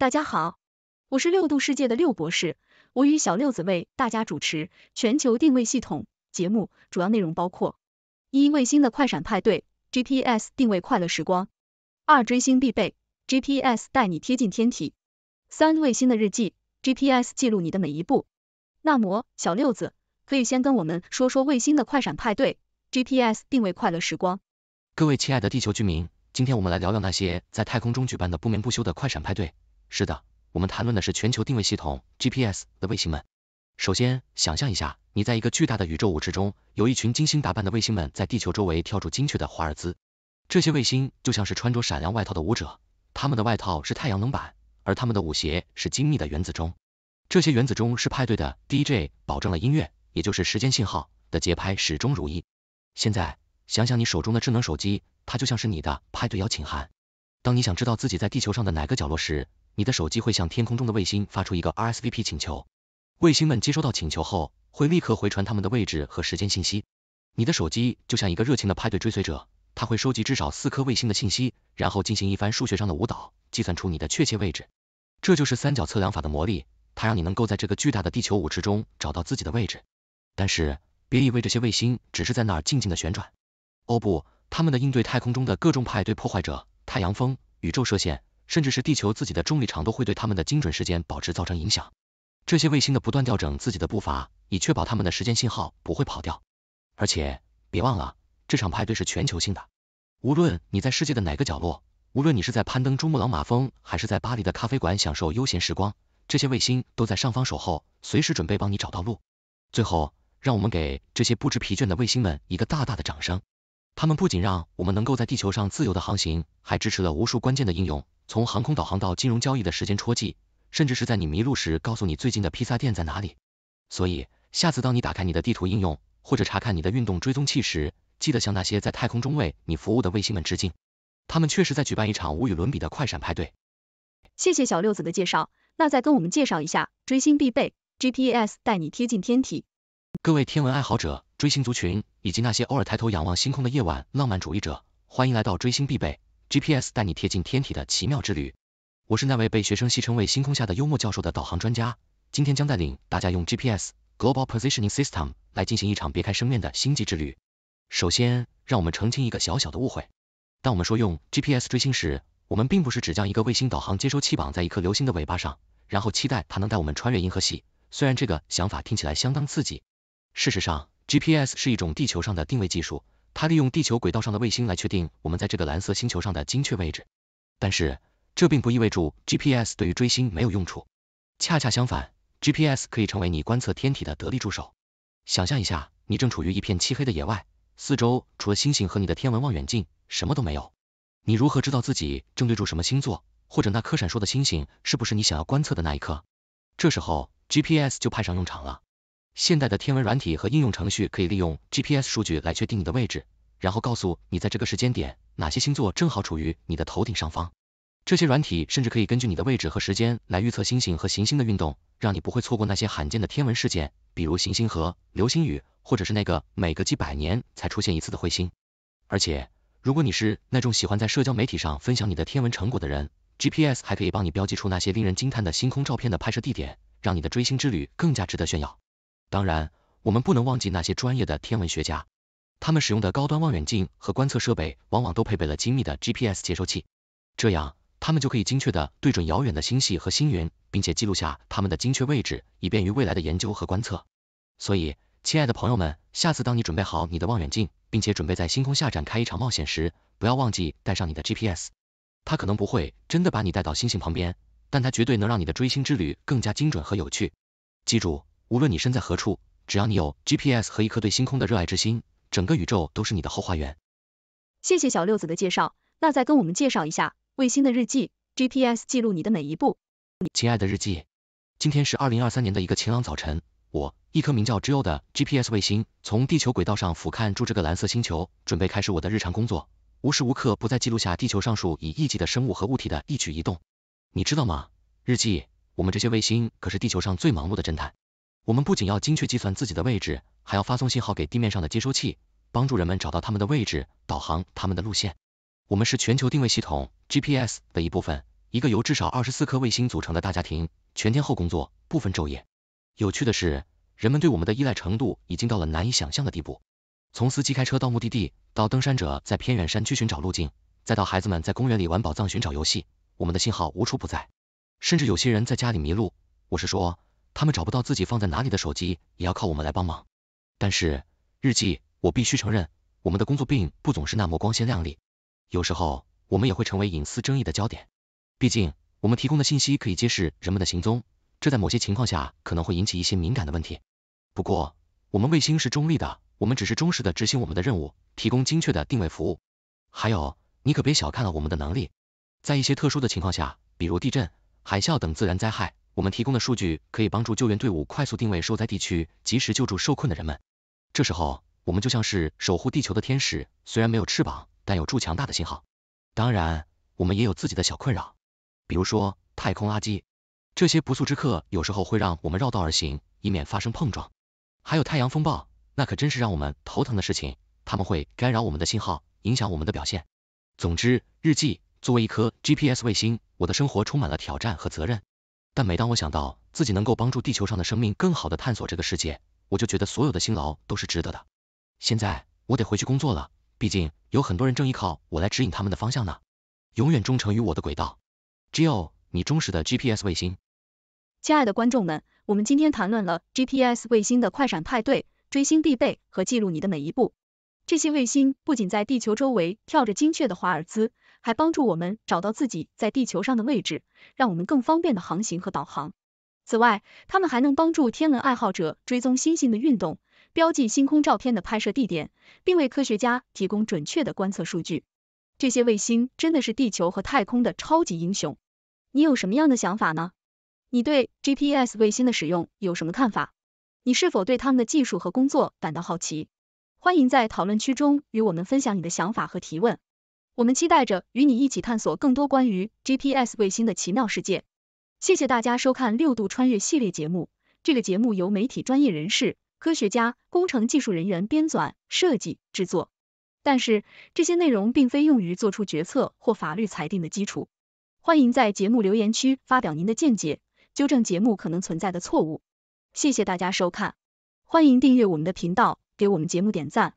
大家好，我是六度世界的六博士，我与小六子为大家主持《全球定位系统》节目，主要内容包括：一、卫星的快闪派对，GPS 定位快乐时光；二、追星必备，GPS 带你贴近天体；三、卫星的日记，GPS 记录你的每一步。那么，小六子可以先跟我们说说卫星的快闪派对，GPS 定位快乐时光。各位亲爱的地球居民，今天我们来聊聊那些在太空中举办的不眠不休的快闪派对。是的，我们谈论的是全球定位系统 GPS 的卫星们。首先，想象一下，你在一个巨大的宇宙舞池中，有一群精心打扮的卫星们在地球周围跳出精确的华尔兹。这些卫星就像是穿着闪亮外套的舞者，他们的外套是太阳能板，而他们的舞鞋是精密的原子钟。这些原子钟是派对的 DJ，保证了音乐，也就是时间信号的节拍始终如一。现在，想想你手中的智能手机，它就像是你的派对邀请函。当你想知道自己在地球上的哪个角落时，你的手机会向天空中的卫星发出一个 R S V P 请求。卫星们接收到请求后，会立刻回传他们的位置和时间信息。你的手机就像一个热情的派对追随者，他会收集至少四颗卫星的信息，然后进行一番数学上的舞蹈，计算出你的确切位置。这就是三角测量法的魔力，它让你能够在这个巨大的地球舞池中找到自己的位置。但是，别以为这些卫星只是在那儿静静的旋转，哦不，他们的应对太空中的各种派对破坏者。太阳风、宇宙射线，甚至是地球自己的重力场都会对他们的精准时间保持造成影响。这些卫星的不断调整自己的步伐，以确保他们的时间信号不会跑掉。而且，别忘了，这场派对是全球性的。无论你在世界的哪个角落，无论你是在攀登珠穆朗玛峰，还是在巴黎的咖啡馆享受悠闲时光，这些卫星都在上方守候，随时准备帮你找到路。最后，让我们给这些不知疲倦的卫星们一个大大的掌声。它们不仅让我们能够在地球上自由的航行，还支持了无数关键的应用，从航空导航到金融交易的时间戳记，甚至是在你迷路时告诉你最近的披萨店在哪里。所以，下次当你打开你的地图应用或者查看你的运动追踪器时，记得向那些在太空中为你服务的卫星们致敬。他们确实在举办一场无与伦比的快闪派对。谢谢小六子的介绍，那再跟我们介绍一下追星必备 GPS 带你贴近天体。各位天文爱好者。追星族群以及那些偶尔抬头仰望星空的夜晚浪漫主义者，欢迎来到追星必备 GPS 带你贴近天体的奇妙之旅。我是那位被学生戏称为“星空下的幽默教授”的导航专家，今天将带领大家用 GPS Global Positioning System 来进行一场别开生面的星际之旅。首先，让我们澄清一个小小的误会。当我们说用 GPS 追星时，我们并不是只将一个卫星导航接收器绑在一颗流星的尾巴上，然后期待它能带我们穿越银河系。虽然这个想法听起来相当刺激，事实上。GPS 是一种地球上的定位技术，它利用地球轨道上的卫星来确定我们在这个蓝色星球上的精确位置。但是，这并不意味着 GPS 对于追星没有用处，恰恰相反，GPS 可以成为你观测天体的得力助手。想象一下，你正处于一片漆黑的野外，四周除了星星和你的天文望远镜，什么都没有，你如何知道自己正对住什么星座，或者那颗闪烁的星星是不是你想要观测的那一颗？这时候 GPS 就派上用场了。现代的天文软体和应用程序可以利用 GPS 数据来确定你的位置，然后告诉你在这个时间点哪些星座正好处于你的头顶上方。这些软体甚至可以根据你的位置和时间来预测星星和行星的运动，让你不会错过那些罕见的天文事件，比如行星和流星雨，或者是那个每隔几百年才出现一次的彗星。而且，如果你是那种喜欢在社交媒体上分享你的天文成果的人，GPS 还可以帮你标记出那些令人惊叹的星空照片的拍摄地点，让你的追星之旅更加值得炫耀。当然，我们不能忘记那些专业的天文学家，他们使用的高端望远镜和观测设备，往往都配备了精密的 GPS 接收器，这样他们就可以精确的对准遥远的星系和星云，并且记录下它们的精确位置，以便于未来的研究和观测。所以，亲爱的朋友们，下次当你准备好你的望远镜，并且准备在星空下展开一场冒险时，不要忘记带上你的 GPS，它可能不会真的把你带到星星旁边，但它绝对能让你的追星之旅更加精准和有趣。记住。无论你身在何处，只要你有 GPS 和一颗对星空的热爱之心，整个宇宙都是你的后花园。谢谢小六子的介绍，那再跟我们介绍一下卫星的日记，GPS 记录你的每一步。亲爱的日记，今天是二零二三年的一个晴朗早晨，我，一颗名叫 j o 的 GPS 卫星，从地球轨道上俯瞰住这个蓝色星球，准备开始我的日常工作，无时无刻不在记录下地球上数以亿计的生物和物体的一举一动。你知道吗，日记，我们这些卫星可是地球上最忙碌的侦探。我们不仅要精确计算自己的位置，还要发送信号给地面上的接收器，帮助人们找到他们的位置，导航他们的路线。我们是全球定位系统 GPS 的一部分，一个由至少二十四颗卫星组成的大家庭，全天候工作，不分昼夜。有趣的是，人们对我们的依赖程度已经到了难以想象的地步。从司机开车到目的地，到登山者在偏远山区寻找路径，再到孩子们在公园里玩宝藏寻找游戏，我们的信号无处不在。甚至有些人在家里迷路，我是说。他们找不到自己放在哪里的手机，也要靠我们来帮忙。但是日记，我必须承认，我们的工作并不总是那么光鲜亮丽。有时候，我们也会成为隐私争议的焦点。毕竟，我们提供的信息可以揭示人们的行踪，这在某些情况下可能会引起一些敏感的问题。不过，我们卫星是中立的，我们只是忠实的执行我们的任务，提供精确的定位服务。还有，你可别小看了我们的能力，在一些特殊的情况下，比如地震、海啸等自然灾害。我们提供的数据可以帮助救援队伍快速定位受灾地区，及时救助受困的人们。这时候，我们就像是守护地球的天使，虽然没有翅膀，但有助强大的信号。当然，我们也有自己的小困扰，比如说太空垃圾，这些不速之客有时候会让我们绕道而行，以免发生碰撞。还有太阳风暴，那可真是让我们头疼的事情，他们会干扰我们的信号，影响我们的表现。总之，日记作为一颗 GPS 卫星，我的生活充满了挑战和责任。但每当我想到自己能够帮助地球上的生命更好地探索这个世界，我就觉得所有的辛劳都是值得的。现在我得回去工作了，毕竟有很多人正依靠我来指引他们的方向呢。永远忠诚于我的轨道，Geo，你忠实的 GPS 卫星。亲爱的观众们，我们今天谈论了 GPS 卫星的快闪派对、追星必备和记录你的每一步。这些卫星不仅在地球周围跳着精确的华尔兹。还帮助我们找到自己在地球上的位置，让我们更方便的航行和导航。此外，他们还能帮助天文爱好者追踪星星的运动，标记星空照片的拍摄地点，并为科学家提供准确的观测数据。这些卫星真的是地球和太空的超级英雄。你有什么样的想法呢？你对 GPS 卫星的使用有什么看法？你是否对他们的技术和工作感到好奇？欢迎在讨论区中与我们分享你的想法和提问。我们期待着与你一起探索更多关于 GPS 卫星的奇妙世界。谢谢大家收看六度穿越系列节目。这个节目由媒体专业人士、科学家、工程技术人员编纂、设计、制作。但是这些内容并非用于做出决策或法律裁定的基础。欢迎在节目留言区发表您的见解，纠正节目可能存在的错误。谢谢大家收看，欢迎订阅我们的频道，给我们节目点赞。